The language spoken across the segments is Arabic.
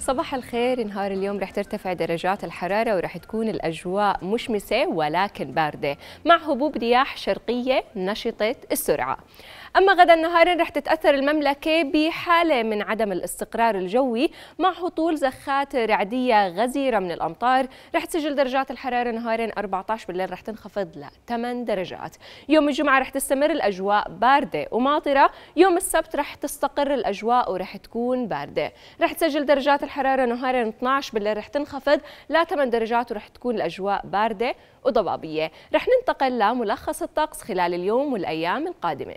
صباح الخير نهار اليوم رح ترتفع درجات الحرارة ورح تكون الأجواء مشمسة ولكن باردة مع هبوب رياح شرقية نشطة السرعة أما غدا نهارا رح تتأثر المملكة بحالة من عدم الاستقرار الجوي مع هطول زخات رعدية غزيرة من الأمطار رح تسجل درجات الحرارة نهارا 14 بالليل رح تنخفض ل 8 درجات يوم الجمعة رح تستمر الأجواء باردة وماطرة يوم السبت رح تستقر الأجواء ورح تكون باردة رح تسجل درجات الحرارة نهارا 12 بالليل رح تنخفض ل 8 درجات ورح تكون الأجواء باردة وضبابية رح ننتقل لملخص الطقس خلال اليوم والأيام القادمة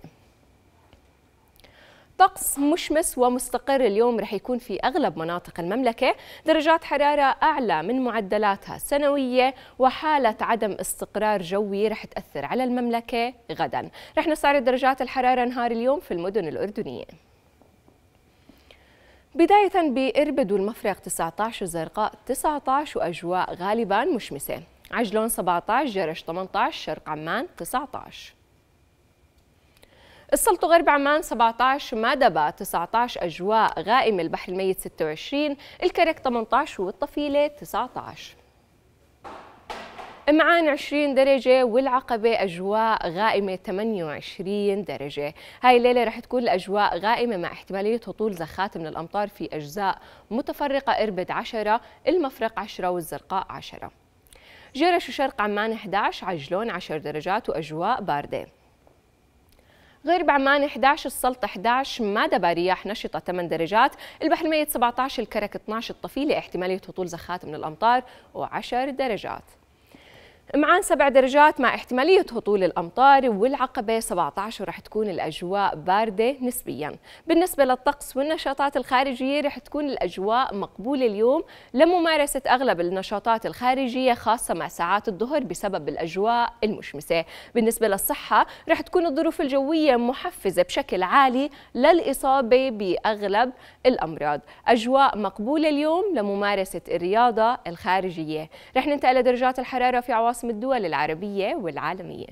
طقس مشمس ومستقر اليوم رح يكون في أغلب مناطق المملكة درجات حرارة أعلى من معدلاتها السنوية وحالة عدم استقرار جوي رح تأثر على المملكة غدا رح نستعرض درجات الحرارة نهار اليوم في المدن الأردنية بداية بإربد والمفرق 19 وزرقاء 19 وأجواء غالبا مشمسة عجلون 17 جرش 18 شرق عمان 19 السلط غرب عمان 17 مادبا 19 أجواء غائم البحر الميت 26 الكرك 18 والطفيلة 19 معان 20 درجة والعقبة أجواء غائمة 28 درجة هاي الليلة رح تكون الأجواء غائمة مع احتمالية هطول زخات من الأمطار في أجزاء متفرقة إربد 10 المفرق 10 والزرقاء 10 جرش وشرق عمان 11 عجلون 10 درجات وأجواء باردة غير بعمان 11 السلطة 11 مادبة رياح نشطة 8 درجات البحر الميت 17 الكرك 12 الطفيلة احتمالية هطول زخات من الأمطار و10 درجات معان سبع درجات مع احتمالية هطول الأمطار والعقبة 17 ورح تكون الأجواء باردة نسبيا بالنسبة للطقس والنشاطات الخارجية رح تكون الأجواء مقبولة اليوم لممارسة أغلب النشاطات الخارجية خاصة مع ساعات الظهر بسبب الأجواء المشمسة بالنسبة للصحة رح تكون الظروف الجوية محفزة بشكل عالي للإصابة بأغلب الأمراض أجواء مقبولة اليوم لممارسة الرياضة الخارجية رح ننتقل لدرجات الحرارة في عواصف خاص الدول العربية والعالمية